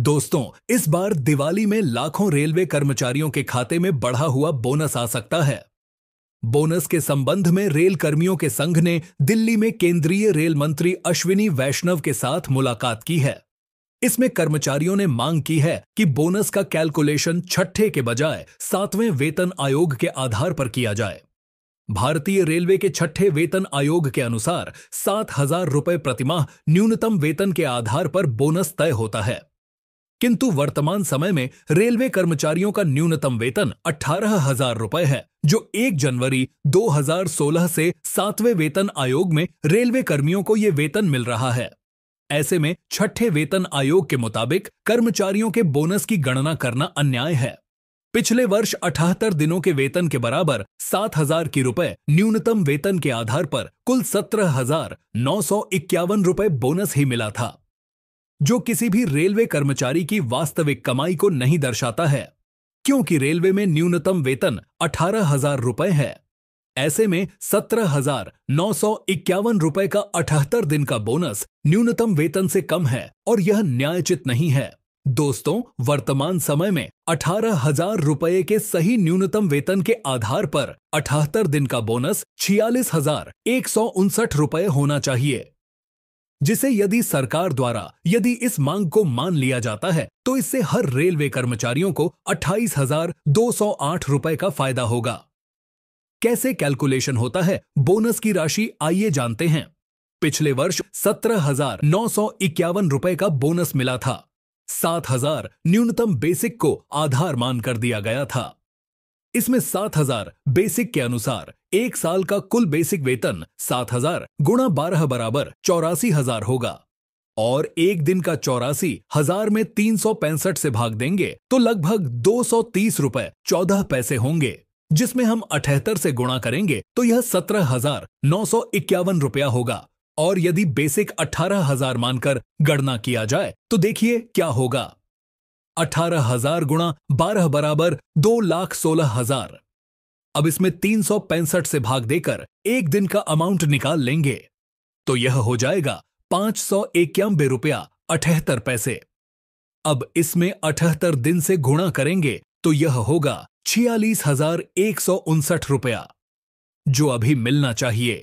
दोस्तों इस बार दिवाली में लाखों रेलवे कर्मचारियों के खाते में बढ़ा हुआ बोनस आ सकता है बोनस के संबंध में रेल कर्मियों के संघ ने दिल्ली में केंद्रीय रेल मंत्री अश्विनी वैष्णव के साथ मुलाकात की है इसमें कर्मचारियों ने मांग की है कि बोनस का कैलकुलेशन छठे के बजाय सातवें वेतन आयोग के आधार पर किया जाए भारतीय रेलवे के छठे वेतन आयोग के अनुसार सात हजार रुपये प्रतिमाह न्यूनतम वेतन के आधार पर बोनस तय होता है किंतु वर्तमान समय में रेलवे कर्मचारियों का न्यूनतम वेतन अठारह हजार रूपए है जो 1 जनवरी 2016 से सातवें वेतन आयोग में रेलवे कर्मियों को ये वेतन मिल रहा है ऐसे में छठे वेतन आयोग के मुताबिक कर्मचारियों के बोनस की गणना करना अन्याय है पिछले वर्ष अठहत्तर दिनों के वेतन के बराबर सात हजार की रुपए न्यूनतम वेतन के आधार पर कुल सत्रह हजार नौ सौ इक्यावन रुपए बोनस ही मिला था जो किसी भी रेलवे कर्मचारी की वास्तविक कमाई को नहीं दर्शाता है क्योंकि रेलवे में न्यूनतम वेतन अठारह हजार रुपए है ऐसे में सत्रह हजार नौ सौ इक्यावन रुपए का अठहत्तर दिन का बोनस न्यूनतम वेतन से कम है और यह न्यायचित नहीं है दोस्तों वर्तमान समय में अठारह हजार रुपए के सही न्यूनतम वेतन के आधार पर अठहत्तर दिन का बोनस छियालीस हजार एक सौ उनसठ रुपए होना चाहिए जिसे यदि सरकार द्वारा यदि इस मांग को मान लिया जाता है तो इससे हर रेलवे कर्मचारियों को अट्ठाईस हजार दो सौ आठ रुपए का फायदा होगा कैसे कैलकुलेशन होता है बोनस की राशि आइए जानते हैं पिछले वर्ष सत्रह हजार नौ सौ इक्यावन रुपए का बोनस मिला था सात हजार न्यूनतम बेसिक को आधार मान कर दिया गया था इसमें सात हजार बेसिक के अनुसार एक साल का कुल बेसिक वेतन सात हजार गुणा बारह बराबर चौरासी हजार होगा और एक दिन का चौरासी हजार में तीन सौ पैंसठ से भाग देंगे तो लगभग दो सौ तीस रुपए चौदह पैसे होंगे जिसमें हम अठहत्तर से गुणा करेंगे तो यह सत्रह हजार नौ सौ इक्यावन रुपया होगा और यदि बेसिक अठारह हजार मानकर गणना किया जाए तो देखिए क्या होगा अठारह हजार गुणा बारह बराबर दो लाख सोलह हजार अब इसमें तीन सौ पैंसठ से भाग देकर एक दिन का अमाउंट निकाल लेंगे तो यह हो जाएगा पांच सौ इक्यानबे रुपया अठहत्तर पैसे अब इसमें अठहत्तर दिन से गुणा करेंगे तो यह होगा छियालीस हजार एक सौ उनसठ रुपया जो अभी मिलना चाहिए